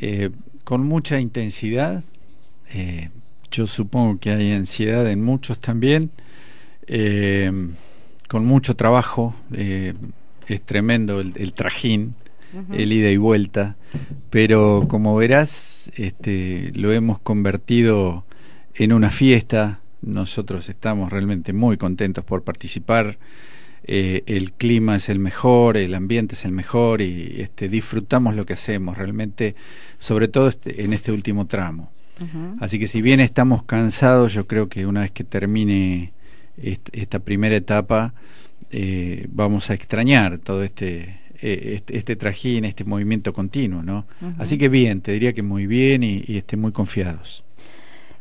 Eh, con mucha intensidad. Eh, yo supongo que hay ansiedad en muchos también, eh, con mucho trabajo. es tremendo el, trajín, el ida y vuelta. Pero como verás, este, lo hemos convertido en una fiesta. Nosotros estamos realmente muy contentos por participar. Eh, el clima es el mejor, el ambiente es el mejor y este, disfrutamos lo que hacemos realmente, sobre todo este, en este último tramo. Así que si bien estamos cansados, yo creo que una vez que termine esta primera etapa, eh, vamos a extrañar todo este, e-, este, este, trajín, este movimiento continuo, Así que bien, te diría que muy bien y, y estén muy confiados.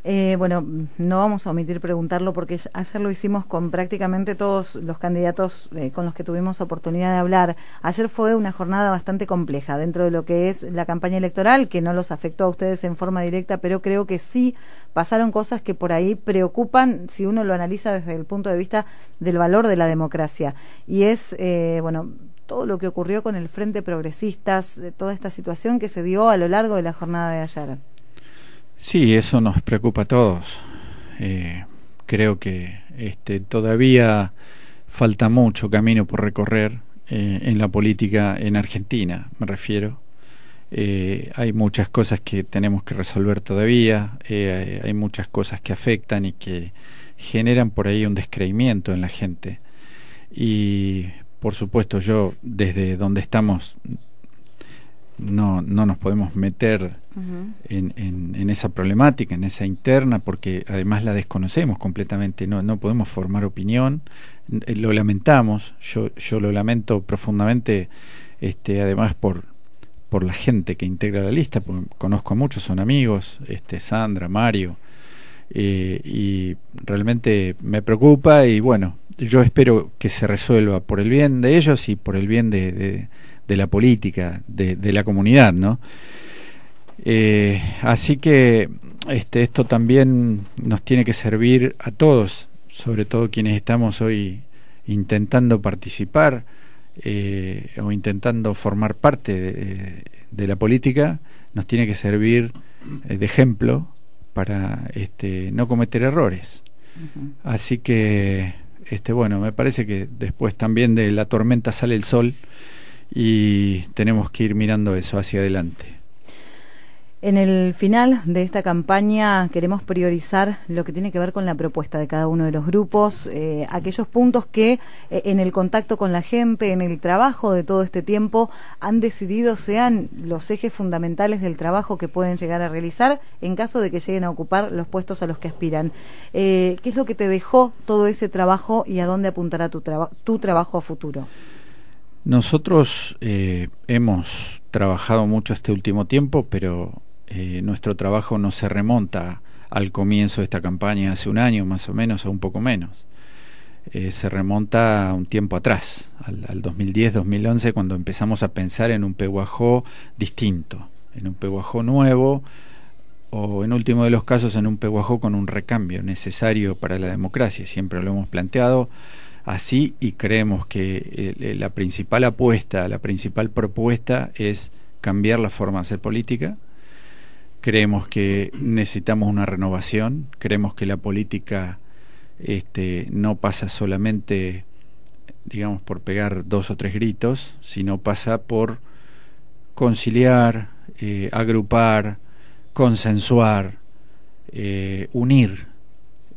Eh, bueno, no vamos a omitir preguntarlo porque ayer lo hicimos con prácticamente todos los candidatos eh, con los que tuvimos oportunidad de hablar. Ayer fue una jornada bastante compleja dentro de lo que es la campaña electoral, que no los afectó a ustedes en forma directa, pero creo que sí pasaron cosas que por ahí preocupan si uno lo analiza desde el punto de vista del valor de la democracia. Y es, eh, bueno, todo lo que ocurrió con el Frente Progresistas, toda esta situación que se dio a lo largo de la jornada de ayer. Sí, eso nos preocupa a todos. Eh, creo que este, todavía falta mucho camino por recorrer eh, en la política en Argentina, me refiero. Eh, hay muchas cosas que tenemos que resolver todavía, hay, hay muchas cosas que afectan y que generan por ahí un descreimiento en la gente. Y por supuesto yo desde donde estamos no, no nos podemos meter en, en, esa problemática, en esa interna, porque además la desconocemos completamente, no, podemos formar opinión, eh, lo lamentamos, yo, yo lo lamento profundamente, este, además por, por la gente que integra la lista, conozco a muchos, son amigos, este, Sandra, Mario, eh, y realmente me preocupa y bueno, yo espero que se resuelva por el bien de ellos y por el bien de de la política, de, la comunidad, ¿no? Eh, así que este, esto también nos tiene que servir a todos, sobre todo quienes estamos hoy intentando participar eh, o intentando formar parte de, la política, nos tiene que servir eh, de ejemplo para este, no cometer errores. Así que, este, bueno, me parece que después también de la tormenta sale el sol y tenemos que ir mirando eso hacia adelante. En el final de esta campaña queremos priorizar lo que tiene que ver con la propuesta de cada uno de los grupos, eh, aquellos puntos que eh, en el contacto con la gente, en el trabajo de todo este tiempo, han decidido sean los ejes fundamentales del trabajo que pueden llegar a realizar en caso de que lleguen a ocupar los puestos a los que aspiran. Eh, ¿Qué es lo que te dejó todo ese trabajo y a dónde apuntará tu, tu trabajo a futuro? Nosotros eh, hemos trabajado mucho este último tiempo, pero eh, nuestro trabajo no se remonta al comienzo de esta campaña, hace un año más o menos, o un poco menos. Eh, se remonta a un tiempo atrás, al, al 2010-2011, cuando empezamos a pensar en un peguajó distinto, en un peguajó nuevo, o en último de los casos en un peguajó con un recambio necesario para la democracia, siempre lo hemos planteado así y creemos que eh, eh, la principal apuesta, la principal propuesta es cambiar la forma de hacer política. Creemos que necesitamos una renovación, creemos que la política este, no pasa solamente, digamos, por pegar dos o tres gritos, sino pasa por conciliar, eh, agrupar, consensuar, unir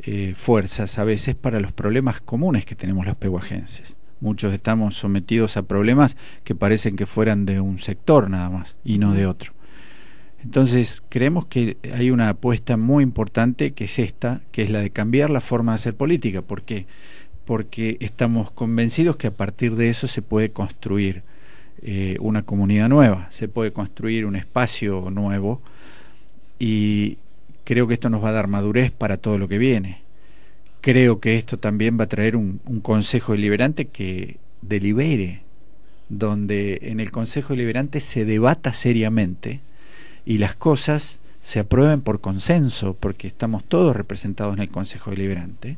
eh, fuerzas a veces para los problemas comunes que tenemos los pehuajenses. Muchos estamos sometidos a problemas que parecen que fueran de un sector nada más y no de otro. Entonces creemos que hay una apuesta muy importante que es esta, que es la de cambiar la forma de hacer política. ¿Por qué? Porque estamos convencidos que a partir de eso se puede construir eh, una comunidad nueva, se puede construir un espacio nuevo y, creo que esto nos va a dar madurez para todo lo que viene. Creo que esto también va a traer un, consejo deliberante que delibere, donde en el consejo deliberante se debata seriamente y las cosas se aprueben por consenso, porque estamos todos representados en el consejo deliberante,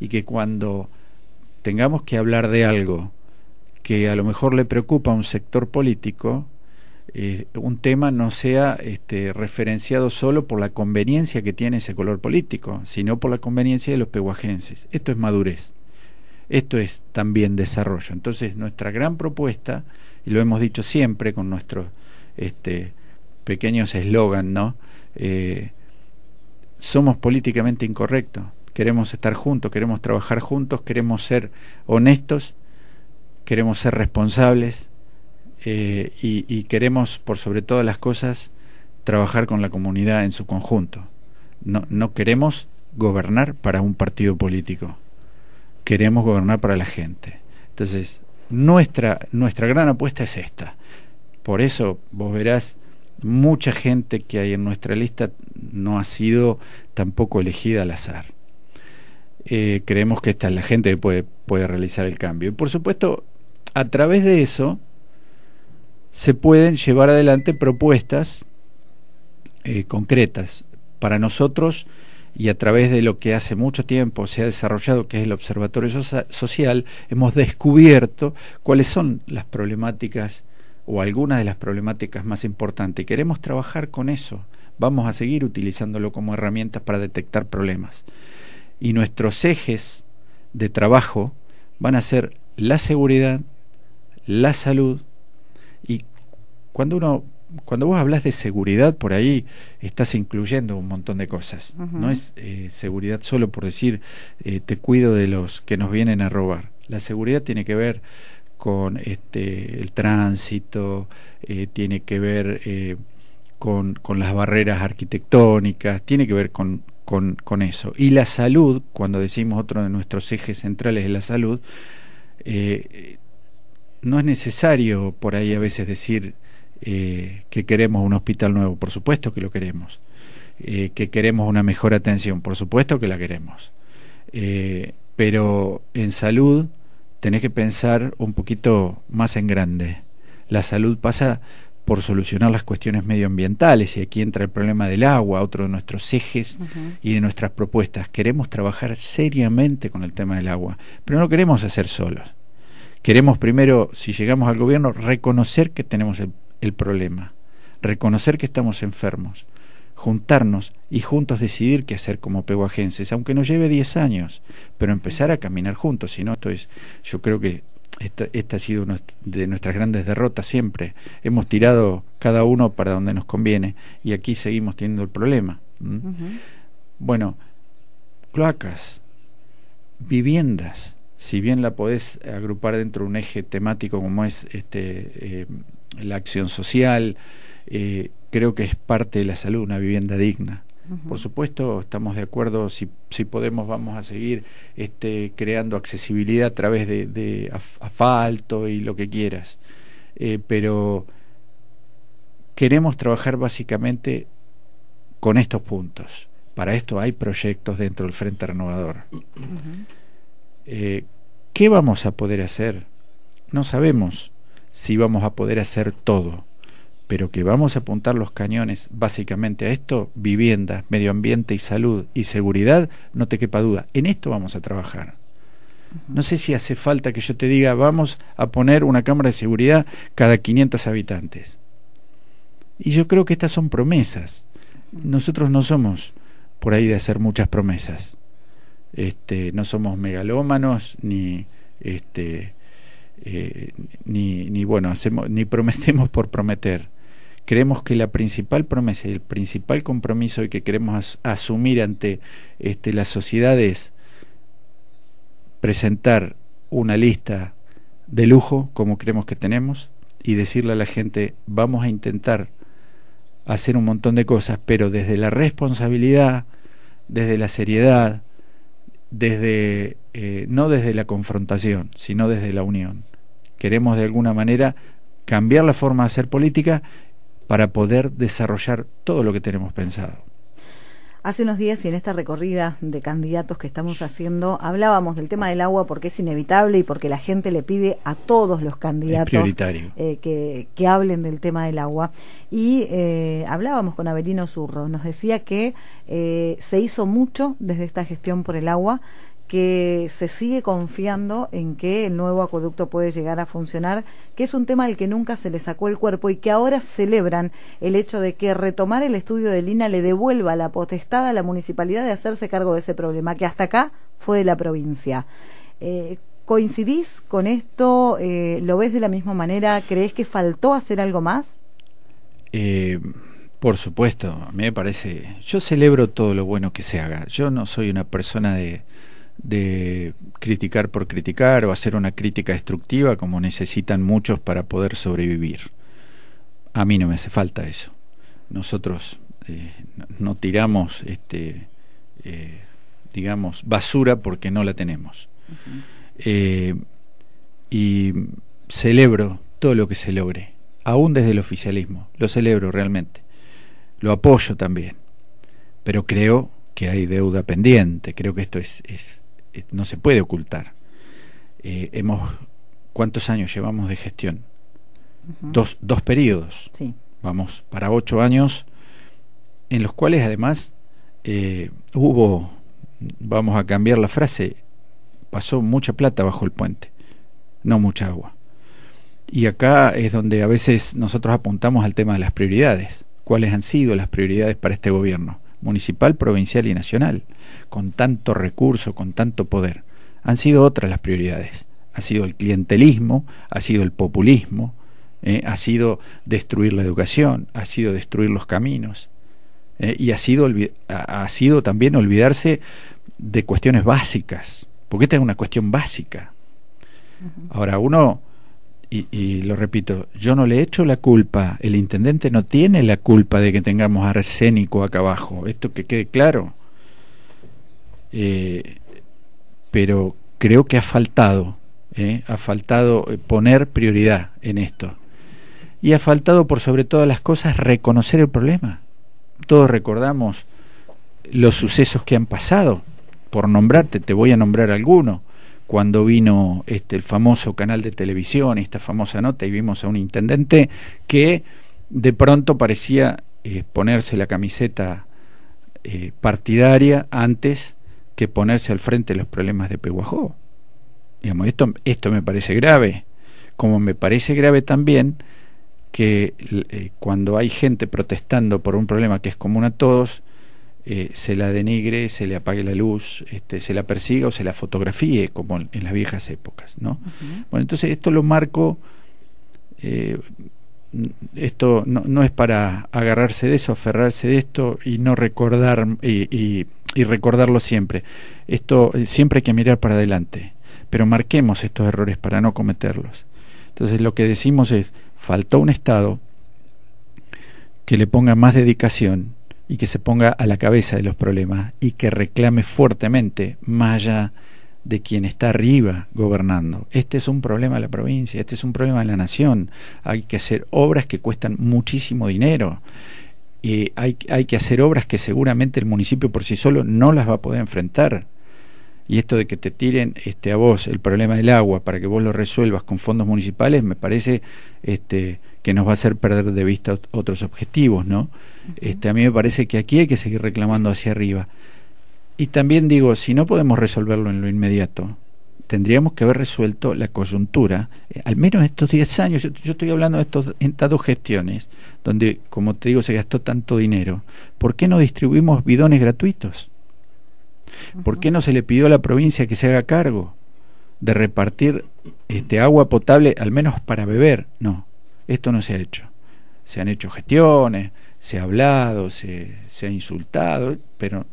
y que cuando tengamos que hablar de algo que a lo mejor le preocupa a un sector político, eh, un tema no sea este, referenciado solo por la conveniencia que tiene ese color político, sino por la conveniencia de los pehuajenses. Esto es madurez, esto es también desarrollo. Entonces nuestra gran propuesta, y lo hemos dicho siempre con nuestros este, pequeños eslogan, ¿no? Eh, somos políticamente incorrectos, queremos estar juntos, queremos trabajar juntos, queremos ser honestos, queremos ser responsables, eh, y, queremos, por sobre todas las cosas, trabajar con la comunidad en su conjunto. No, queremos gobernar para un partido político, queremos gobernar para la gente. Entonces, nuestra, nuestra gran apuesta es esta. Por eso vos verás mucha gente que hay en nuestra lista no ha sido tampoco elegida al azar. Eh, creemos que esta es la gente que puede, puede realizar el cambio. Y por supuesto, a través de eso, se pueden llevar adelante propuestas eh, concretas. Para nosotros, y a través de lo que hace mucho tiempo se ha desarrollado, que es el Observatorio Social, hemos descubierto cuáles son las problemáticas o algunas de las problemáticas más importantes. Queremos trabajar con eso. Vamos a seguir utilizándolo como herramientas para detectar problemas. Y nuestros ejes de trabajo van a ser la seguridad, la salud, cuando uno cuando vos hablas de seguridad por ahí estás incluyendo un montón de cosas no es eh, seguridad solo por decir eh, te cuido de los que nos vienen a robar la seguridad tiene que ver con este el tránsito eh, tiene que ver con, las barreras arquitectónicas tiene que ver con, con eso y la salud cuando decimos otro de nuestros ejes centrales es la salud no es necesario por ahí a veces decir eh, que queremos un hospital nuevo, por supuesto que lo queremos, eh, que queremos una mejor atención, por supuesto que la queremos, eh, pero en salud tenés que pensar un poquito más en grande. La salud pasa por solucionar las cuestiones medioambientales y aquí entra el problema del agua, otro de nuestros ejes y de nuestras propuestas. Queremos trabajar seriamente con el tema del agua, pero no queremos hacer solos. Queremos primero, si llegamos al gobierno, reconocer que tenemos el el problema, reconocer que estamos enfermos, juntarnos y juntos decidir qué hacer como peguajenses, aunque nos lleve 10 años, pero empezar a caminar juntos, si no, esto es, yo creo que esta, ha sido una de nuestras grandes derrotas siempre. Hemos tirado cada uno para donde nos conviene y aquí seguimos teniendo el problema. Bueno, cloacas, viviendas, si bien la podés agrupar dentro de un eje temático como es este, eh, la acción social, eh, creo que es parte de la salud, una vivienda digna. Por supuesto, estamos de acuerdo, si, podemos vamos a seguir este, creando accesibilidad a través de, asfalto y lo que quieras, eh, pero queremos trabajar básicamente con estos puntos. Para esto hay proyectos dentro del Frente Renovador. Eh, ¿Qué vamos a poder hacer? No sabemos si vamos a poder hacer todo, pero que vamos a apuntar los cañones básicamente a esto, vivienda, medio ambiente y salud y seguridad, no te quepa duda, en esto vamos a trabajar. No sé si hace falta que yo te diga, vamos a poner una cámara de seguridad cada 500 habitantes. Y yo creo que estas son promesas. Nosotros no somos por ahí de hacer muchas promesas. Este, no somos megalómanos ni este, ni, bueno, hacemos, ni prometemos por prometer. Creemos que la principal promesa y el principal compromiso que queremos asumir ante este, la sociedad es presentar una lista de lujo como creemos que tenemos y decirle a la gente vamos a intentar hacer un montón de cosas, pero desde la responsabilidad, desde la seriedad, desde eh, no desde la confrontación, sino desde la unión queremos de alguna manera cambiar la forma de hacer política para poder desarrollar todo lo que tenemos pensado. Hace unos días y en esta recorrida de candidatos que estamos haciendo hablábamos del tema del agua porque es inevitable y porque la gente le pide a todos los candidatos eh, que, hablen del tema del agua. Y eh, hablábamos con Avelino Zurro, nos decía que eh, se hizo mucho desde esta gestión por el agua, que se sigue confiando en que el nuevo acueducto puede llegar a funcionar, que es un tema al que nunca se le sacó el cuerpo y que ahora celebran el hecho de que retomar el estudio de Lina le devuelva la potestad a la municipalidad de hacerse cargo de ese problema, que hasta acá fue de la provincia. Eh, ¿Coincidís con esto? Eh, ¿Lo ves de la misma manera? ¿Crees que faltó hacer algo más? Eh, por supuesto, a me parece. Yo celebro todo lo bueno que se haga. Yo no soy una persona de, de criticar por criticar o hacer una crítica destructiva como necesitan muchos para poder sobrevivir. A mí no me hace falta eso. Nosotros eh, no tiramos, este, eh, digamos, basura porque no la tenemos. Eh, y celebro todo lo que se logre, aún desde el oficialismo, lo celebro realmente. Lo apoyo también, pero creo que hay deuda pendiente, creo que esto es eh, no se puede ocultar. Eh, hemos, ¿Cuántos años llevamos de gestión? dos, dos periodos. Sí. Vamos, para ocho años, en los cuales además eh, hubo, vamos a cambiar la frase, pasó mucha plata bajo el puente, no mucha agua. Y acá es donde a veces nosotros apuntamos al tema de las prioridades. ¿Cuáles han sido las prioridades para este gobierno? municipal, provincial y nacional, con tanto recurso, con tanto poder. Han sido otras las prioridades. Ha sido el clientelismo, ha sido el populismo, eh, ha sido destruir la educación, ha sido destruir los caminos eh, y ha sido, ha sido también olvidarse de cuestiones básicas, porque esta es una cuestión básica. Ahora, uno y, lo repito, yo no le echo la culpa, el intendente no tiene la culpa de que tengamos arsénico acá abajo, esto que quede claro. Eh, pero creo que ha faltado, eh, ha faltado eh, poner prioridad en esto. Y ha faltado por sobre todas las cosas reconocer el problema. Todos recordamos los sucesos que han pasado, por nombrarte, te voy a nombrar alguno cuando vino este, el famoso canal de televisión, esta famosa nota, y vimos a un intendente que de pronto parecía eh, ponerse la camiseta eh, partidaria antes que ponerse al frente de los problemas de Peguajó. Digamos, esto, esto me parece grave, como me parece grave también que eh, cuando hay gente protestando por un problema que es común a todos, eh, se la denigre, se le apague la luz, este, se la persiga o se la fotografíe, como en, las viejas épocas. ¿no? Bueno, entonces esto lo marco, eh, esto no, es para agarrarse de eso, aferrarse de esto y no recordar y, y recordarlo siempre. Esto eh, siempre hay que mirar para adelante, pero marquemos estos errores para no cometerlos. Entonces lo que decimos es, faltó un Estado que le ponga más dedicación, y que se ponga a la cabeza de los problemas y que reclame fuertemente, más allá de quien está arriba gobernando. Este es un problema de la provincia, este es un problema de la nación. Hay que hacer obras que cuestan muchísimo dinero. y eh, hay, hay que hacer obras que seguramente el municipio por sí solo no las va a poder enfrentar y esto de que te tiren este, a vos el problema del agua para que vos lo resuelvas con fondos municipales me parece este, que nos va a hacer perder de vista otros objetivos, ¿no? Este, a mí me parece que aquí hay que seguir reclamando hacia arriba. Y también digo, si no podemos resolverlo en lo inmediato, tendríamos que haber resuelto la coyuntura, eh, al menos estos 10 años, yo, estoy hablando de estos, estas dos gestiones, donde, como te digo, se gastó tanto dinero, ¿por qué no distribuimos bidones gratuitos? ¿Por qué no se le pidió a la provincia que se haga cargo de repartir este, agua potable, al menos para beber? No, esto no se ha hecho. Se han hecho gestiones, se ha hablado, se, se ha insultado, pero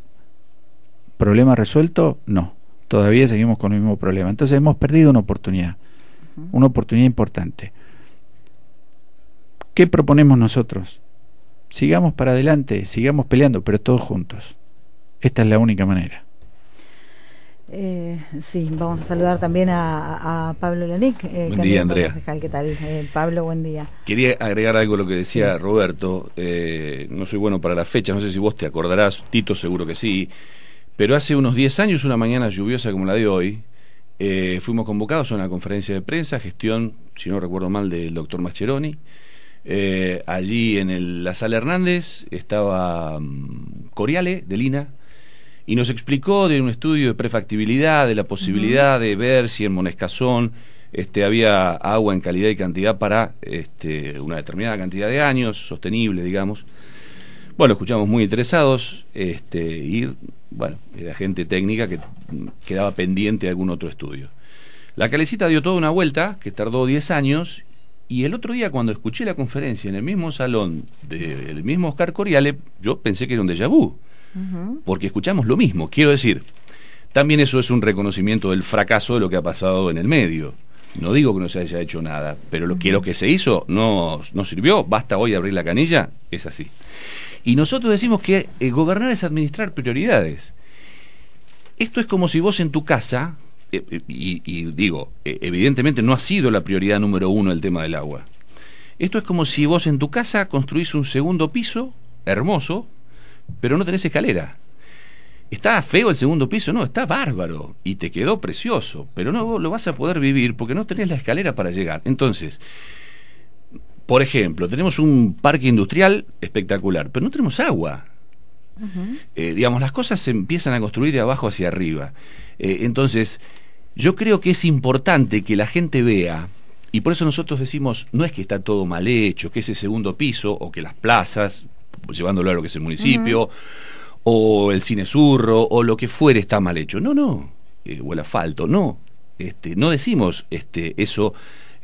¿problema resuelto? No. Todavía seguimos con el mismo problema. Entonces hemos perdido una oportunidad, una oportunidad importante. ¿Qué proponemos nosotros? Sigamos para adelante, sigamos peleando, pero todos juntos. Esta es la única manera. Eh, sí, vamos a saludar también a, Pablo lenick eh, buen día, Andrea. ¿Qué tal? Eh, Pablo, buen día. Quería agregar algo a lo que decía Roberto. no soy bueno para las fechas, no sé si vos te acordarás, Tito seguro que sí, pero hace unos 10 años, una mañana lluviosa como la de hoy, fuimos convocados a una conferencia de prensa, gestión, si no recuerdo mal, del doctor Mascheroni. allí en el, la sala Hernández estaba mm, Coriale, de Lina, y nos explicó de un estudio de prefactibilidad, de la posibilidad de ver si en Monescazón este, había agua en calidad y cantidad para este, una determinada cantidad de años, sostenible, digamos. Bueno, escuchamos muy interesados este, y, bueno, era gente técnica que quedaba pendiente de algún otro estudio. La calecita dio toda una vuelta, que tardó 10 años, y el otro día cuando escuché la conferencia en el mismo salón del mismo Oscar Coriale, yo pensé que era un déjà vu porque escuchamos lo mismo. Quiero decir, también eso es un reconocimiento del fracaso de lo que ha pasado en el medio. No digo que no se haya hecho nada, pero lo que, lo que se hizo no, sirvió, basta hoy abrir la canilla, es así. Y nosotros decimos que eh, gobernar es administrar prioridades. Esto es como si vos en tu casa, eh, eh, y, y, digo, evidentemente no ha sido la prioridad número uno el tema del agua. Esto es como si vos en tu casa construís un segundo piso hermoso, pero no tenés escalera. ¿Está feo el segundo piso? No, está bárbaro y te quedó precioso, pero no lo vas a poder vivir porque no tenés la escalera para llegar. Entonces, por ejemplo, tenemos un parque industrial espectacular, pero no tenemos agua. Eh, digamos, las cosas se empiezan a construir de abajo hacia arriba. Eh, entonces, yo creo que es importante que la gente vea, y por eso nosotros decimos, no es que está todo mal hecho, que ese segundo piso o que las plazas, pues, llevándolo a lo que es el municipio, o el cine surro, o lo que fuere está mal hecho. No, no, eh, o el asfalto, no. Este, no decimos este, eso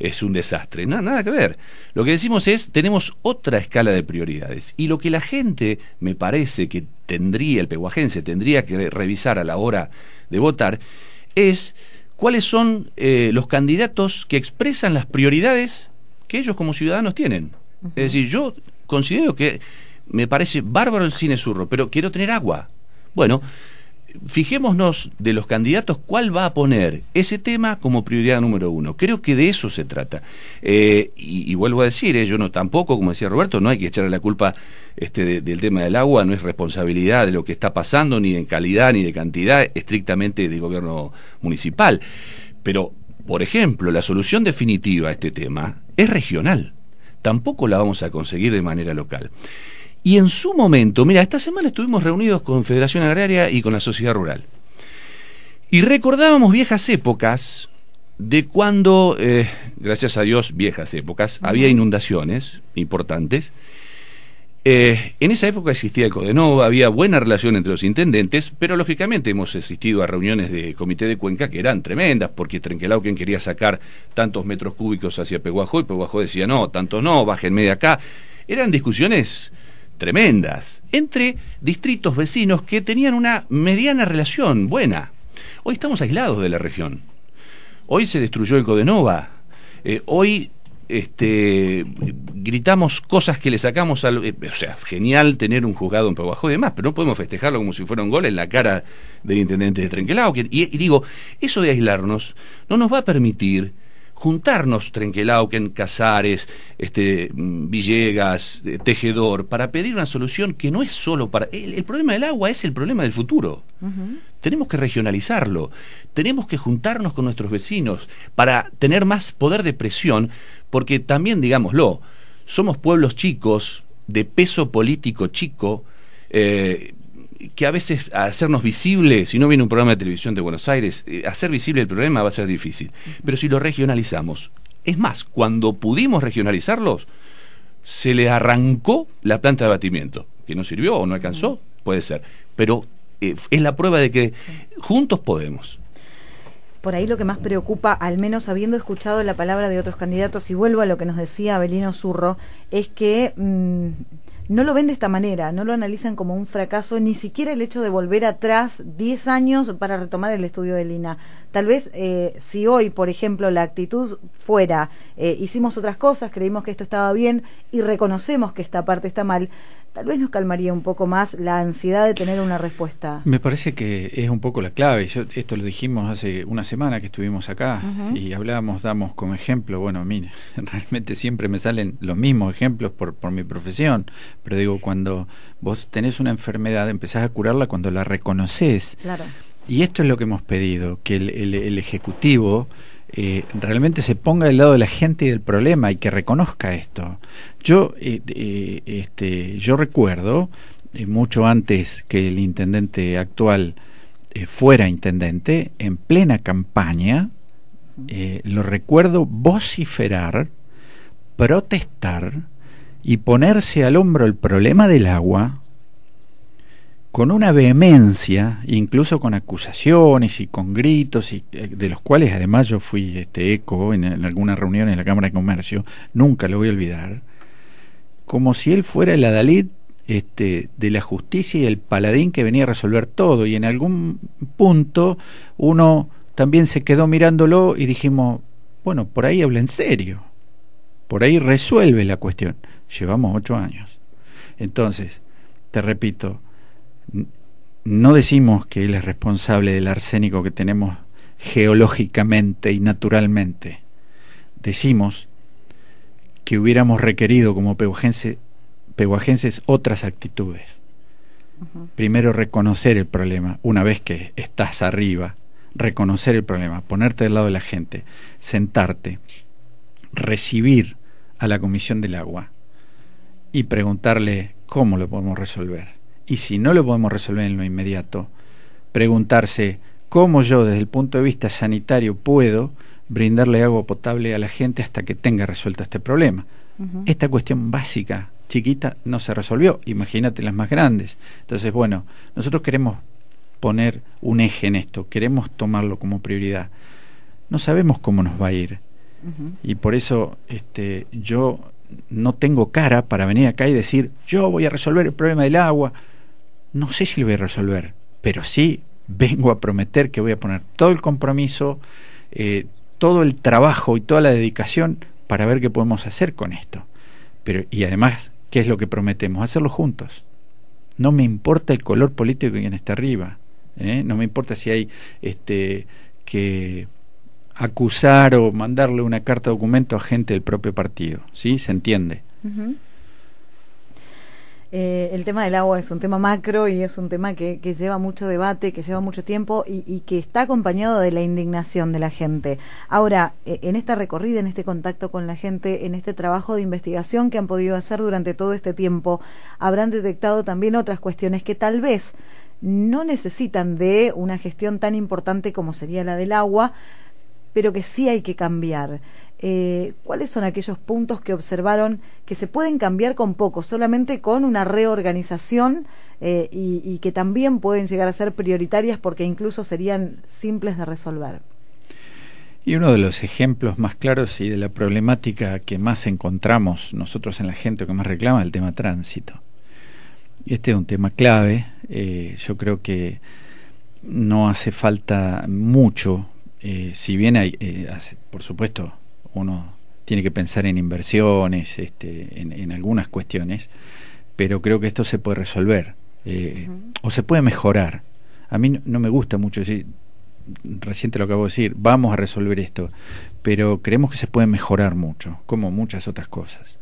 es un desastre, nada que ver. Lo que decimos es, tenemos otra escala de prioridades. Y lo que la gente, me parece que tendría, el peguajense tendría que revisar a la hora de votar, es cuáles son eh, los candidatos que expresan las prioridades que ellos como ciudadanos tienen. Es decir, yo considero que me parece bárbaro el cine zurro, pero quiero tener agua. Bueno, fijémonos de los candidatos cuál va a poner ese tema como prioridad número uno. Creo que de eso se trata. Eh, y, vuelvo a decir, eh, yo no tampoco, como decía Roberto, no hay que echarle la culpa este, del tema del agua, no es responsabilidad de lo que está pasando, ni en calidad, ni de cantidad, estrictamente de gobierno municipal. Pero, por ejemplo, la solución definitiva a este tema es regional. Tampoco la vamos a conseguir de manera local. Y en su momento, mira, esta semana estuvimos reunidos con Federación Agraria y con la sociedad rural. Y recordábamos viejas épocas de cuando, eh, gracias a Dios, viejas épocas, había inundaciones importantes. Eh, en esa época existía el Codenova, había buena relación entre los intendentes, pero lógicamente hemos asistido a reuniones de comité de cuenca que eran tremendas, porque Trenquelauquen quería sacar tantos metros cúbicos hacia Peguajó y Peguajó decía no, tanto no, bájenme de acá. Eran discusiones tremendas entre distritos vecinos que tenían una mediana relación buena. Hoy estamos aislados de la región. Hoy se destruyó el Codenova. Eh, hoy este, gritamos cosas que le sacamos al... Eh, o sea, genial tener un juzgado en Paguajo y demás, pero no podemos festejarlo como si fuera un gol en la cara del intendente de Trenquelao. y digo, eso de aislarnos no nos va a permitir juntarnos Trenquelauquen, Casares, este, mm, Villegas, eh, Tejedor, para pedir una solución que no es solo para... El, problema del agua es el problema del futuro. Tenemos que regionalizarlo, tenemos que juntarnos con nuestros vecinos para tener más poder de presión, porque también, digámoslo, somos pueblos chicos, de peso político chico, eh, que a veces hacernos visible, si no viene un programa de televisión de Buenos Aires, eh, hacer visible el problema va a ser difícil. Pero si lo regionalizamos, es más, cuando pudimos regionalizarlos, se le arrancó la planta de abatimiento, que no sirvió o no alcanzó, puede ser. Pero eh, es la prueba de que juntos podemos por ahí lo que más preocupa, al menos habiendo escuchado la palabra de otros candidatos, y vuelvo a lo que nos decía Abelino Zurro, es que mm, no lo ven de esta manera, no lo analizan como un fracaso, ni siquiera el hecho de volver atrás 10 años para retomar el estudio de Lina. Tal vez eh, si hoy, por ejemplo, la actitud fuera, eh, hicimos otras cosas, creímos que esto estaba bien y reconocemos que esta parte está mal, tal vez nos calmaría un poco más la ansiedad de tener una respuesta. Me parece que es un poco la clave. Yo, esto lo dijimos hace una semana que estuvimos acá y hablábamos, damos como ejemplo, bueno, mire, realmente siempre me salen los mismos ejemplos por, por mi profesión, pero digo, cuando vos tenés una enfermedad, empezás a curarla cuando la reconoces. Claro. Y esto es lo que hemos pedido, que el, el Ejecutivo eh, realmente se ponga del lado de la gente y del problema y que reconozca esto. Yo, eh, eh, este, yo recuerdo, mucho antes que el intendente actual fuera intendente, en plena campaña, lo recuerdo vociferar, protestar y ponerse al hombro el problema del agua con una vehemencia, incluso con acusaciones y con gritos, y, eh, de los cuales además yo fui este eco en, alguna reunión en la Cámara de Comercio, nunca lo voy a olvidar, como si él fuera el adalid este, de la justicia y el paladín que venía a resolver todo. Y en algún punto uno también se quedó mirándolo y dijimos, bueno, por ahí habla en serio, por ahí resuelve la cuestión. Llevamos ocho años. Entonces, te repito, no decimos que él es responsable del arsénico que tenemos geológicamente y naturalmente. Decimos que hubiéramos requerido como peuagense, otras actitudes. Primero reconocer el problema, una vez que estás arriba, reconocer el problema, ponerte del lado de la gente, sentarte, recibir a la Comisión del Agua y preguntarle cómo lo podemos resolver y si no lo podemos resolver en lo inmediato, preguntarse cómo yo desde el punto de vista sanitario puedo brindarle agua potable a la gente hasta que tenga resuelto este problema. Esta cuestión básica, chiquita, no se resolvió. Imagínate las más grandes. Entonces, bueno, nosotros queremos poner un eje en esto, queremos tomarlo como prioridad. No sabemos cómo nos va a ir. Y por eso este, yo no tengo cara para venir acá y decir, yo voy a resolver el problema del agua no sé si lo voy a resolver, pero sí vengo a prometer que voy a poner todo el compromiso, eh, todo el trabajo y toda la dedicación para ver qué podemos hacer con esto. Pero, y además, ¿qué es lo que prometemos? Hacerlo juntos. No me importa el color político que en está arriba. ¿eh? No me importa si hay este, que acusar o mandarle una carta de documento a gente del propio partido. ¿Sí? ¿Se entiende? Eh, el tema del agua es un tema macro y es un tema que, lleva mucho debate, que lleva mucho tiempo y, que está acompañado de la indignación de la gente. Ahora, eh, en esta recorrida, en este contacto con la gente, en este trabajo de investigación que han podido hacer durante todo este tiempo, habrán detectado también otras cuestiones que tal vez no necesitan de una gestión tan importante como sería la del agua, pero que sí hay que cambiar. Eh, cuáles son aquellos puntos que observaron que se pueden cambiar con poco, solamente con una reorganización eh, y, que también pueden llegar a ser prioritarias porque incluso serían simples de resolver. Y uno de los ejemplos más claros y de la problemática que más encontramos nosotros en la gente o que más reclama es el tema tránsito. Este es un tema clave. Eh, yo creo que no hace falta mucho, si bien hay, por supuesto, uno tiene que pensar en inversiones, este, en, algunas cuestiones, pero creo que esto se puede resolver eh, o se puede mejorar. A mí no, me gusta mucho decir, reciente lo acabo de decir, vamos a resolver esto, pero creemos que se puede mejorar mucho, como muchas otras cosas.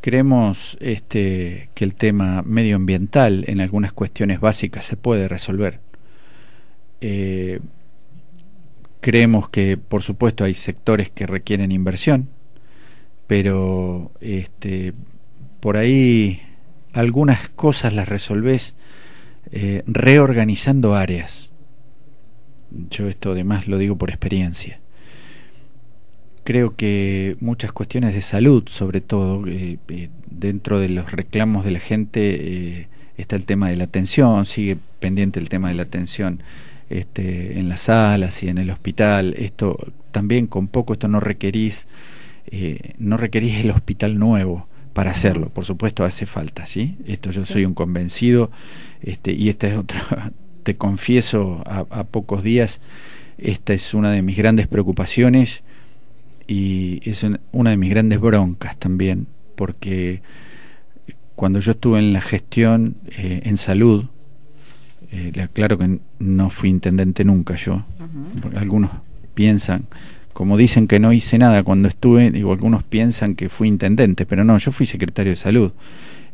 Creemos este, que el tema medioambiental en algunas cuestiones básicas se puede resolver. Eh, Creemos que, por supuesto, hay sectores que requieren inversión, pero este, por ahí algunas cosas las resolvés eh, reorganizando áreas. Yo esto además lo digo por experiencia. Creo que muchas cuestiones de salud, sobre todo, eh, eh, dentro de los reclamos de la gente está el tema de la atención, sigue pendiente el tema de la atención este, en las salas y en el hospital. Esto también con poco, esto no requerís, eh, no requerís el hospital nuevo para hacerlo. Por supuesto hace falta, ¿sí? Esto yo soy un convencido este, y esta es otra, te confieso, a, pocos días, esta es una de mis grandes preocupaciones y es una de mis grandes broncas también, porque cuando yo estuve en la gestión eh, en salud, Claro eh, le aclaro que no fui intendente nunca yo. Algunos piensan, como dicen que no hice nada cuando estuve, digo, algunos piensan que fui intendente, pero no, yo fui secretario de salud,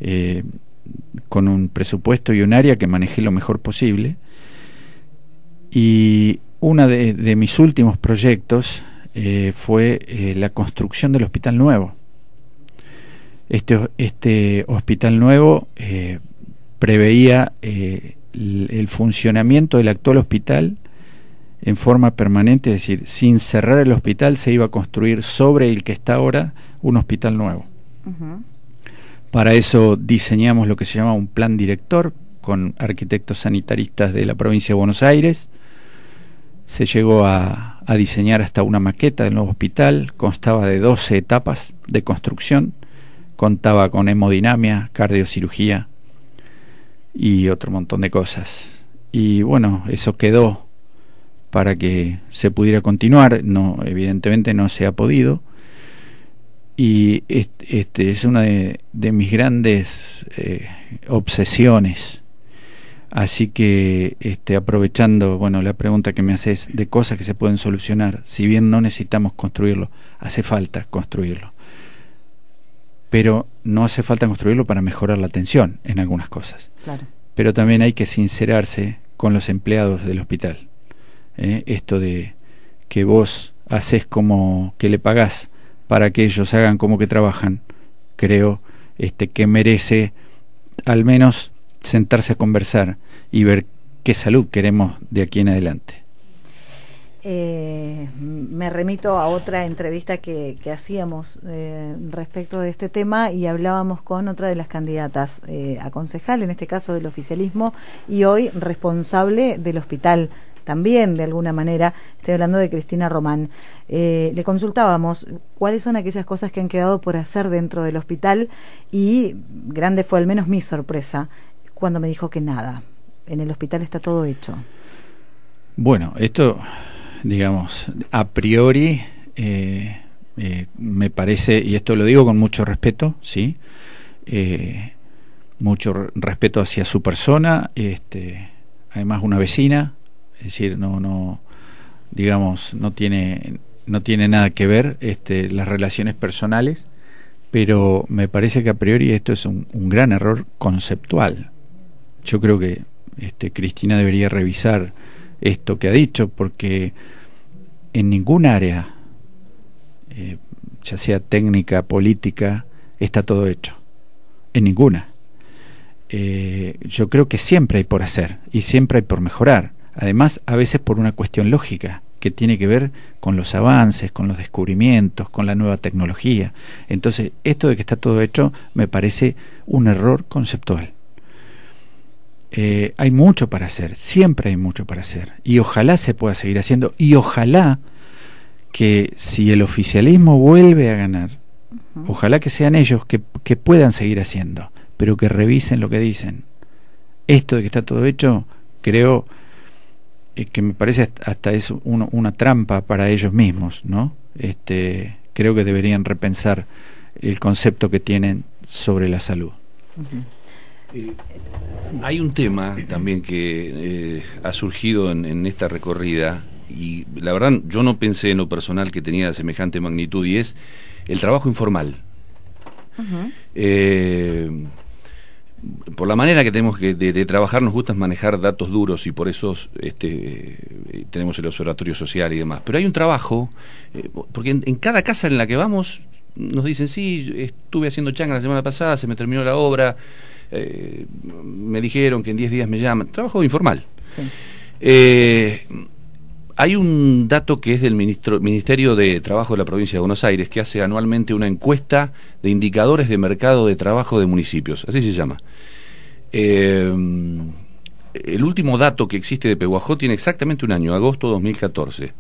eh, con un presupuesto y un área que manejé lo mejor posible. Y uno de, mis últimos proyectos eh, fue la construcción del hospital nuevo. este, este hospital nuevo preveía el funcionamiento del actual hospital en forma permanente, es decir, sin cerrar el hospital se iba a construir sobre el que está ahora un hospital nuevo. Para eso diseñamos lo que se llama un plan director con arquitectos sanitaristas de la provincia de Buenos Aires. Se llegó a, a diseñar hasta una maqueta del nuevo hospital, constaba de 12 etapas de construcción, contaba con hemodinamia, cardiocirugía, y otro montón de cosas. Y bueno, eso quedó para que se pudiera continuar, no evidentemente no se ha podido. Y este, es una de, mis grandes eh, obsesiones. Así que este, aprovechando, bueno, la pregunta que me haces de cosas que se pueden solucionar, si bien no necesitamos construirlo, hace falta construirlo pero no hace falta construirlo para mejorar la atención en algunas cosas. Claro. Pero también hay que sincerarse con los empleados del hospital. Eh, esto de que vos haces como que le pagás para que ellos hagan como que trabajan, creo este, que merece al menos sentarse a conversar y ver qué salud queremos de aquí en adelante eh, me remito a otra entrevista que, hacíamos eh, respecto de este tema y hablábamos con otra de las candidatas eh, a concejal, en este caso del oficialismo, y hoy responsable del hospital también, de alguna manera. Estoy hablando de Cristina Román. Eh, le consultábamos cuáles son aquellas cosas que han quedado por hacer dentro del hospital y grande fue al menos mi sorpresa cuando me dijo que nada. En el hospital está todo hecho. Bueno, esto digamos, a priori, eh, eh, me parece, y esto lo digo con mucho respeto, ¿sí? Eh, mucho respeto hacia su persona, este, además una vecina, es decir, no, no, digamos, no tiene, no tiene nada que ver este, las relaciones personales, pero me parece que a priori esto es un, un gran error conceptual. Yo creo que este, Cristina debería revisar esto que ha dicho, porque en ningún área, eh, ya sea técnica, política, está todo hecho. En ninguna. Eh, yo creo que siempre hay por hacer y siempre hay por mejorar. Además, a veces por una cuestión lógica que tiene que ver con los avances, con los descubrimientos, con la nueva tecnología. Entonces, esto de que está todo hecho me parece un error conceptual. Eh, hay mucho para hacer, siempre hay mucho para hacer, y ojalá se pueda seguir haciendo, y ojalá que si el oficialismo vuelve a ganar, ojalá que sean ellos que, puedan seguir haciendo, pero que revisen lo que dicen. Esto de que está todo hecho, creo eh, que me parece hasta es una trampa para ellos mismos, ¿no? Este, creo que deberían repensar el concepto que tienen sobre la salud. Hay un tema también que eh, ha surgido en, esta recorrida y la verdad yo no pensé en lo personal que tenía de semejante magnitud y es el trabajo informal. Eh, por la manera que tenemos que de, trabajar nos gusta manejar datos duros y por eso este, eh, tenemos el observatorio social y demás. Pero hay un trabajo, porque en, en, cada casa en la que vamos nos dicen, sí, estuve haciendo changa la semana pasada, se me terminó la obra, eh, me dijeron que en 10 días me llaman, trabajo informal. Eh, hay un dato que es del Ministerio de Trabajo de la Provincia de Buenos Aires que hace anualmente una encuesta de indicadores de mercado de trabajo de municipios, así se llama. Eh, el último dato que existe de Pehuajó tiene exactamente un año, agosto 2014.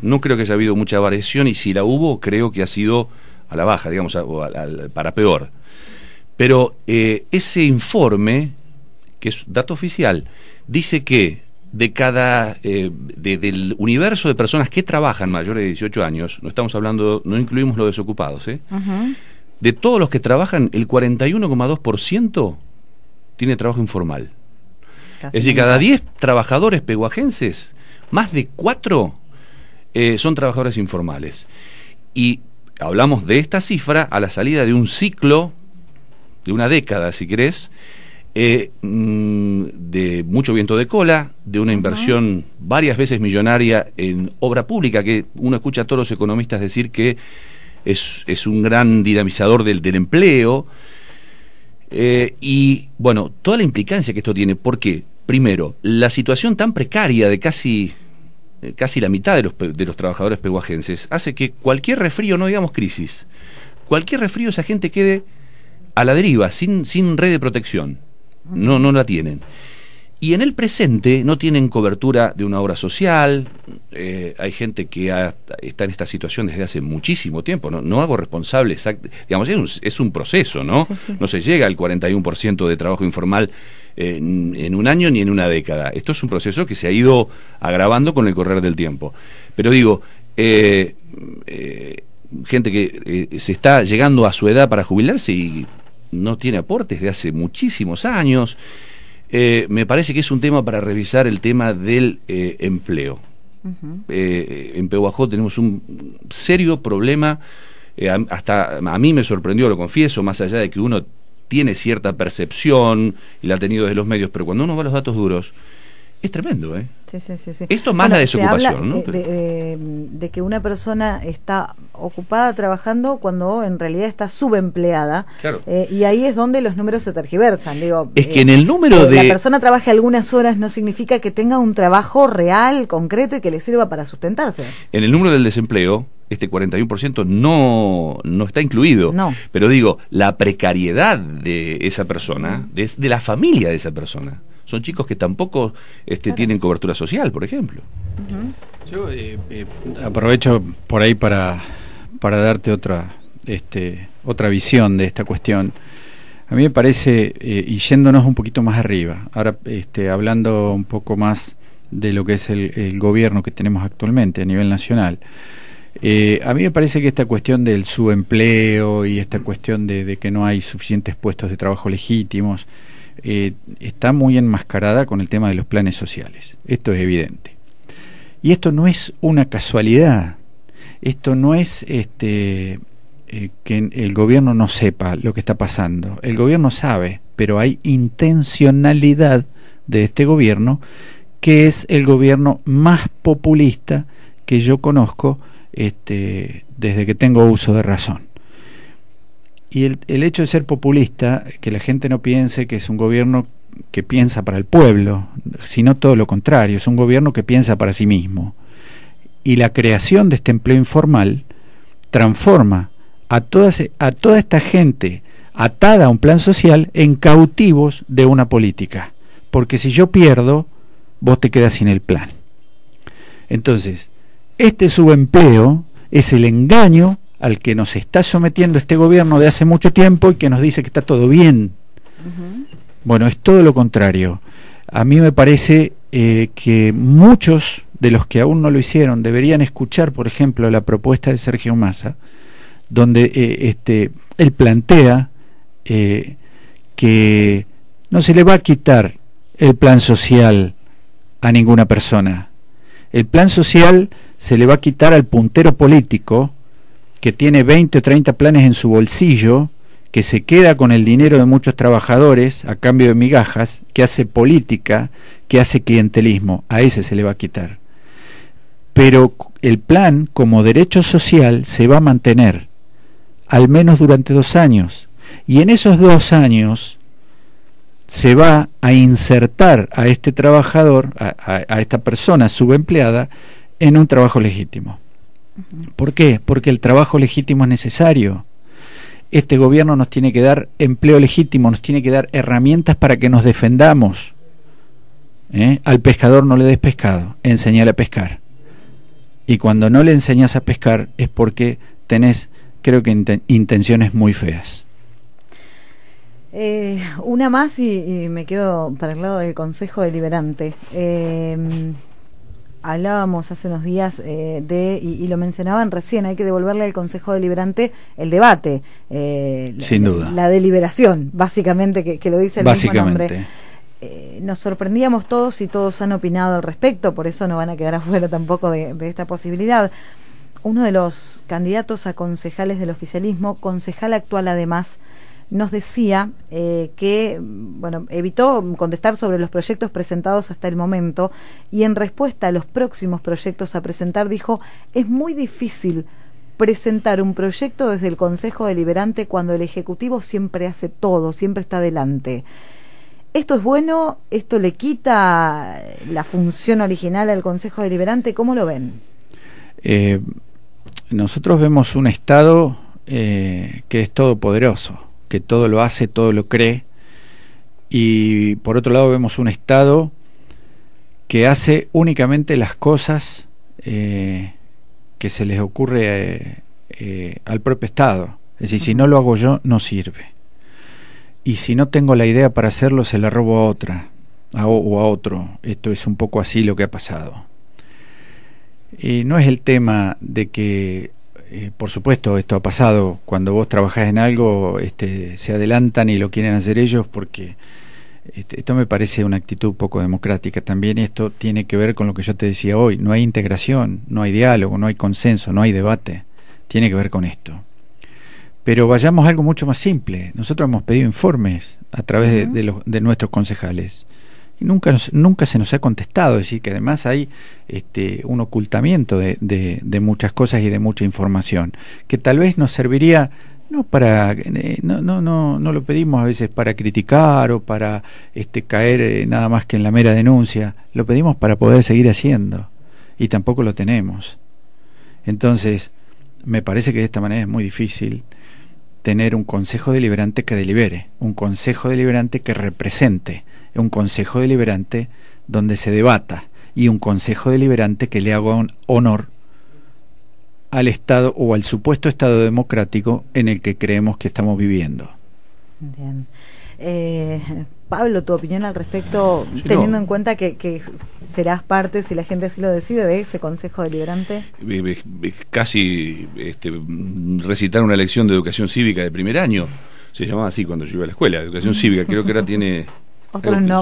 No creo que haya habido mucha variación y si la hubo, creo que ha sido a la baja, digamos, para peor. Pero eh, ese informe, que es dato oficial, dice que de cada eh, del universo de personas que trabajan mayores de 18 años, no estamos hablando, no incluimos los desocupados, ¿eh? de todos los que trabajan, el 41,2% tiene trabajo informal. es decir, cada 10 trabajadores peguajenses, más de 4 eh, son trabajadores informales. Y hablamos de esta cifra a la salida de un ciclo de una década, si querés, eh, mm, de mucho viento de cola, de una inversión varias veces millonaria en obra pública, que uno escucha a todos los economistas decir que es, un gran dinamizador del, empleo. Eh, y bueno, toda la implicancia que esto tiene, porque, primero, la situación tan precaria de casi, eh, casi la mitad de los, de los trabajadores peguajenses hace que cualquier refrío, no digamos crisis, cualquier refrío esa gente quede a la deriva, sin, sin red de protección. No, no la tienen. Y en el presente no tienen cobertura de una obra social, eh, hay gente que está en esta situación desde hace muchísimo tiempo, no, no hago responsable digamos, es un, proceso, ¿no? No se llega al 41% de trabajo informal en, un año ni en una década, esto es un proceso que se ha ido agravando con el correr del tiempo. Pero digo, eh, eh, gente que se está llegando a su edad para jubilarse y no tiene aportes de hace muchísimos años. Eh, me parece que es un tema para revisar el tema del eh, empleo. Eh, en Pehuajó tenemos un serio problema, hasta a mí me sorprendió, lo confieso, más allá de que uno tiene cierta percepción y la ha tenido desde los medios, pero cuando uno va a los datos duros, es tremendo, ¿eh? Sí, sí, sí. Esto más la desocupación, ¿no? Eh, de, eh, de, que una persona está ocupada trabajando cuando en realidad está subempleada. Eh, y ahí es donde los números se tergiversan. Digo, es que en el número de. La persona trabaje algunas horas no significa que tenga un trabajo real, concreto y que le sirva para sustentarse. En el número del desempleo, este 41% no, no está incluido. No. Pero digo, la precariedad de esa persona, de, de la familia de esa persona son chicos que tampoco este, tienen cobertura social, por ejemplo. Eh, eh, Yo aprovecho por ahí para, para darte otra, este, otra visión de esta cuestión. A mí me parece, eh, y yéndonos un poquito más arriba, ahora este, hablando un poco más de lo que es el, gobierno que tenemos actualmente a nivel nacional, a mí me parece que esta cuestión del subempleo y esta cuestión de que no hay suficientes puestos de trabajo legítimos, eh, está muy enmascarada con el tema de los planes sociales. Esto es evidente. Y esto no es una casualidad. Esto no es este, eh, que el gobierno no sepa lo que está pasando. El gobierno sabe, pero hay intencionalidad de este gobierno que es el gobierno más populista que yo conozco este, desde que tengo uso de razón. Y el, hecho de ser populista, que la gente no piense que es un gobierno que piensa para el pueblo, sino todo lo contrario, es un gobierno que piensa para sí mismo. Y la creación de este empleo informal transforma a, a toda esta gente atada a un plan social en cautivos de una política. Porque si yo pierdo, vos te quedas sin el plan. Entonces, este subempleo es el engaño al que nos está sometiendo este gobierno de hace mucho tiempo y que nos dice que está todo bien. Bueno, es todo lo contrario. A mí me parece eh, que muchos de los que aún no lo hicieron deberían escuchar, por ejemplo, la propuesta de Sergio Massa, donde eh, este, él plantea eh, que no se le va a quitar el plan social a ninguna persona. El plan social se le va a quitar al puntero político que tiene 20 o 30 planes en su bolsillo, que se queda con el dinero de muchos trabajadores a cambio de migajas, que hace política, que hace clientelismo, a ese se le va a quitar. Pero el plan como derecho social se va a mantener, al menos durante dos años. Y en esos dos años se va a insertar a este trabajador, a, a esta persona subempleada, en un trabajo legítimo. ¿Por qué? Porque el trabajo legítimo es necesario. Este gobierno nos tiene que dar empleo legítimo, nos tiene que dar herramientas para que nos defendamos. ¿eh? Al pescador no le des pescado, enseñale a pescar. Y cuando no le enseñas a pescar es porque tenés, creo que, intenciones muy feas. Eh, una más y, me quedo para el lado del Consejo Deliberante. Eh, hablábamos hace unos días eh, de, y, lo mencionaban recién, hay que devolverle al Consejo Deliberante el debate. Eh, Sin duda. La deliberación, básicamente, que, lo dice el mismo nombre. Eh, nos sorprendíamos todos y todos han opinado al respecto, por eso no van a quedar afuera tampoco de esta posibilidad. Uno de los candidatos a concejales del oficialismo, concejal actual además, nos decía eh, que bueno, evitó contestar sobre los proyectos presentados hasta el momento y en respuesta a los próximos proyectos a presentar dijo, es muy difícil presentar un proyecto desde el Consejo Deliberante cuando el Ejecutivo siempre hace todo, siempre está adelante ¿Esto es bueno? ¿Esto le quita la función original al Consejo Deliberante? ¿Cómo lo ven? Eh, nosotros vemos un Estado eh, que es todopoderoso que todo lo hace, todo lo cree. Y por otro lado vemos un Estado que hace únicamente las cosas eh, que se les ocurre eh, eh, al propio Estado. Es decir, si no lo hago yo, no sirve. Y si no tengo la idea para hacerlo, se la robo a otra o a otro. Esto es un poco así lo que ha pasado. no es el tema de que eh, por supuesto, esto ha pasado. Cuando vos trabajás en algo, este, se adelantan y lo quieren hacer ellos porque este, esto me parece una actitud poco democrática. También esto tiene que ver con lo que yo te decía hoy. No hay integración, no hay diálogo, no hay consenso, no hay debate. Tiene que ver con esto. Pero vayamos a algo mucho más simple. Nosotros hemos pedido informes a través de nuestros concejales nunca, nunca se nos ha contestado, es decir, que además hay este, un ocultamiento de, muchas cosas y de mucha información, que tal vez nos serviría no para eh, no, no no no lo pedimos a veces para criticar o para este caer eh, nada más que en la mera denuncia lo pedimos para poder seguir haciendo y tampoco lo tenemos entonces me parece que de esta manera es muy difícil tener un consejo deliberante que delibere un consejo deliberante que represente un consejo deliberante donde se debata y un consejo deliberante que le haga honor al Estado o al supuesto Estado democrático en el que creemos que estamos viviendo. Eh, Pablo, tu opinión al respecto, teniendo en cuenta que, serás parte, si la gente así lo decide, de ese Consejo Deliberante. Eh, eh, casi este, recitar una lección de educación cívica de primer año. Se llamaba así cuando yo iba a la escuela, educación cívica. Creo que ahora tiene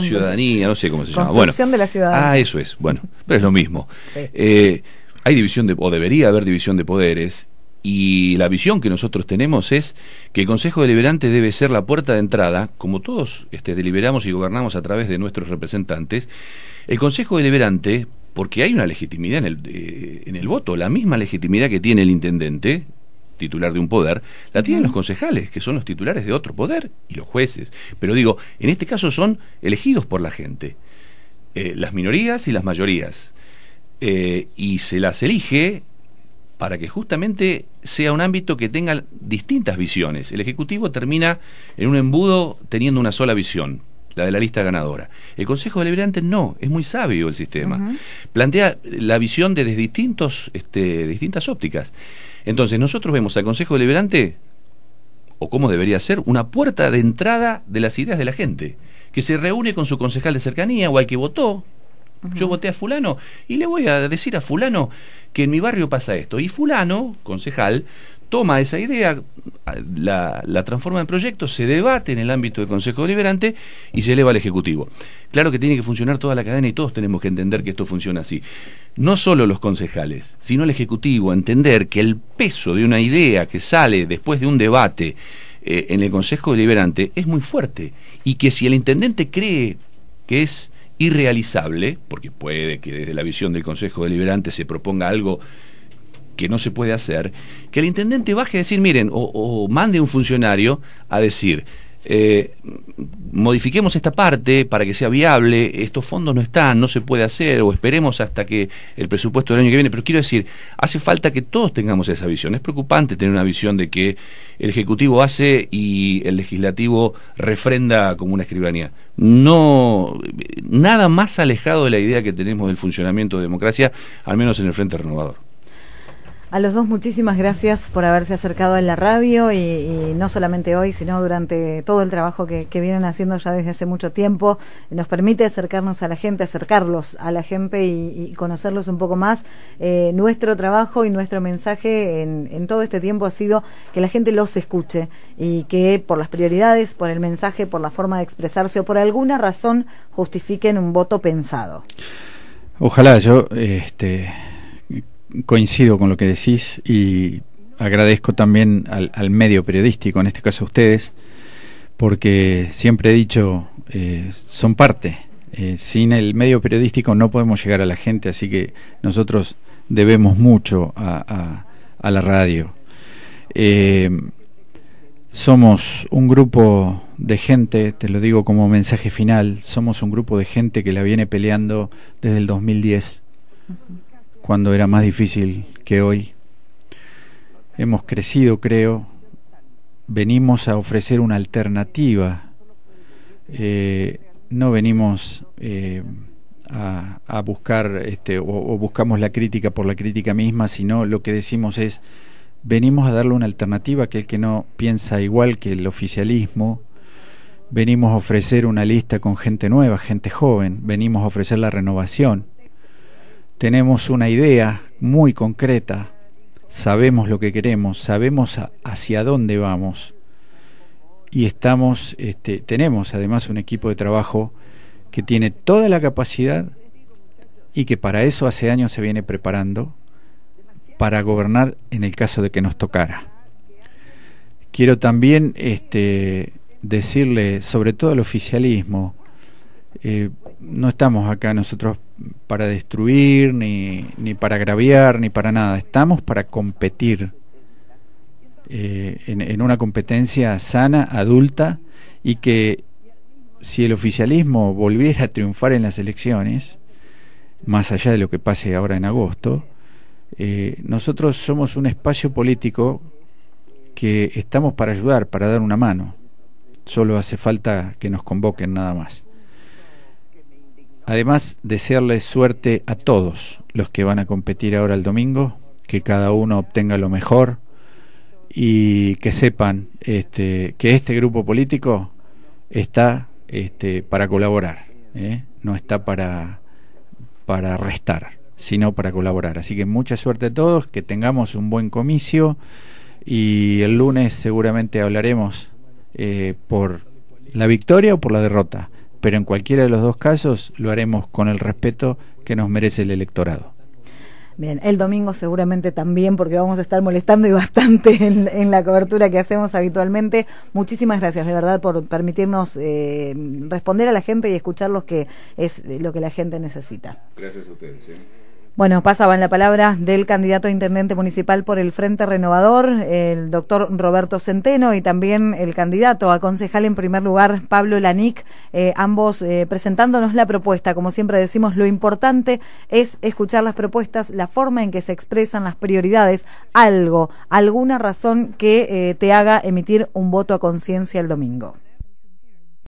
Ciudadanía, no sé cómo se llama. de la ciudadanía. Ah, eso es. Bueno, pero es lo mismo. Eh, hay división de, o debería haber división de poderes, y la visión que nosotros tenemos es que el Consejo Deliberante debe ser la puerta de entrada, como todos este, deliberamos y gobernamos a través de nuestros representantes, el Consejo Deliberante, porque hay una legitimidad en el, eh, en el voto, la misma legitimidad que tiene el intendente, titular de un poder, la tienen los concejales, que son los titulares de otro poder, y los jueces. Pero digo, en este caso son elegidos por la gente, eh, las minorías y las mayorías. Eh, y se las elige para que justamente sea un ámbito que tenga distintas visiones. El Ejecutivo termina en un embudo teniendo una sola visión, la de la lista ganadora. El Consejo Deliberante no, es muy sabio el sistema. Plantea la visión desde distintos, este, distintas ópticas. Entonces, nosotros vemos al Consejo Deliberante, o cómo debería ser, una puerta de entrada de las ideas de la gente, que se reúne con su concejal de cercanía o al que votó. Yo voté a fulano y le voy a decir a fulano que en mi barrio pasa esto. Y fulano, concejal, toma esa idea, la, transforma en proyecto, se debate en el ámbito del Consejo Deliberante y se eleva al Ejecutivo. Claro que tiene que funcionar toda la cadena y todos tenemos que entender que esto funciona así. No solo los concejales, sino el Ejecutivo, entender que el peso de una idea que sale después de un debate eh, en el Consejo Deliberante es muy fuerte y que si el intendente cree que es irrealizable, porque puede que desde la visión del Consejo Deliberante se proponga algo que no se puede hacer, que el intendente baje a decir, miren, o, mande un funcionario a decir, eh, modifiquemos esta parte para que sea viable, estos fondos no están, no se puede hacer, o esperemos hasta que el presupuesto del año que viene, pero quiero decir, hace falta que todos tengamos esa visión. Es preocupante tener una visión de que el Ejecutivo hace y el Legislativo refrenda como una escribanía. No, nada más alejado de la idea que tenemos del funcionamiento de democracia, al menos en el Frente Renovador. A los dos muchísimas gracias por haberse acercado a la radio y, no solamente hoy, sino durante todo el trabajo que, vienen haciendo ya desde hace mucho tiempo. Nos permite acercarnos a la gente, acercarlos a la gente y, conocerlos un poco más. Eh, nuestro trabajo y nuestro mensaje en, todo este tiempo ha sido que la gente los escuche y que por las prioridades, por el mensaje, por la forma de expresarse o por alguna razón justifiquen un voto pensado. Ojalá yo este coincido con lo que decís y agradezco también al, medio periodístico, en este caso a ustedes, porque siempre he dicho, eh, son parte. Eh, sin el medio periodístico no podemos llegar a la gente, así que nosotros debemos mucho a, la radio. Eh, somos un grupo de gente, te lo digo como mensaje final, somos un grupo de gente que la viene peleando desde el 2010 cuando era más difícil que hoy. Hemos crecido, creo. Venimos a ofrecer una alternativa. Eh, no venimos eh, a, buscar este, o, buscamos la crítica por la crítica misma, sino lo que decimos es venimos a darle una alternativa a aquel que no piensa igual que el oficialismo. Venimos a ofrecer una lista con gente nueva, gente joven. Venimos a ofrecer la renovación tenemos una idea muy concreta, sabemos lo que queremos, sabemos hacia dónde vamos y estamos, este, tenemos además un equipo de trabajo que tiene toda la capacidad y que para eso hace años se viene preparando para gobernar en el caso de que nos tocara. Quiero también este, decirle, sobre todo al oficialismo, eh, no estamos acá nosotros para destruir, ni, ni para agraviar, ni para nada. Estamos para competir eh, en, una competencia sana, adulta, y que si el oficialismo volviera a triunfar en las elecciones, más allá de lo que pase ahora en agosto, eh, nosotros somos un espacio político que estamos para ayudar, para dar una mano. Solo hace falta que nos convoquen nada más. Además, desearles suerte a todos los que van a competir ahora el domingo, que cada uno obtenga lo mejor y que sepan este, que este grupo político está este, para colaborar, ¿eh? no está para, para restar, sino para colaborar. Así que mucha suerte a todos, que tengamos un buen comicio y el lunes seguramente hablaremos eh, por la victoria o por la derrota pero en cualquiera de los dos casos lo haremos con el respeto que nos merece el electorado. Bien, el domingo seguramente también, porque vamos a estar molestando y bastante en, la cobertura que hacemos habitualmente. Muchísimas gracias, de verdad, por permitirnos eh, responder a la gente y escuchar lo que es lo que la gente necesita. Gracias a ustedes. ¿eh? Bueno, pasaban la palabra del candidato a intendente municipal por el Frente Renovador, el doctor Roberto Centeno, y también el candidato a concejal en primer lugar, Pablo Lanic, eh, ambos eh, presentándonos la propuesta. Como siempre decimos, lo importante es escuchar las propuestas, la forma en que se expresan las prioridades, algo, alguna razón que eh, te haga emitir un voto a conciencia el domingo.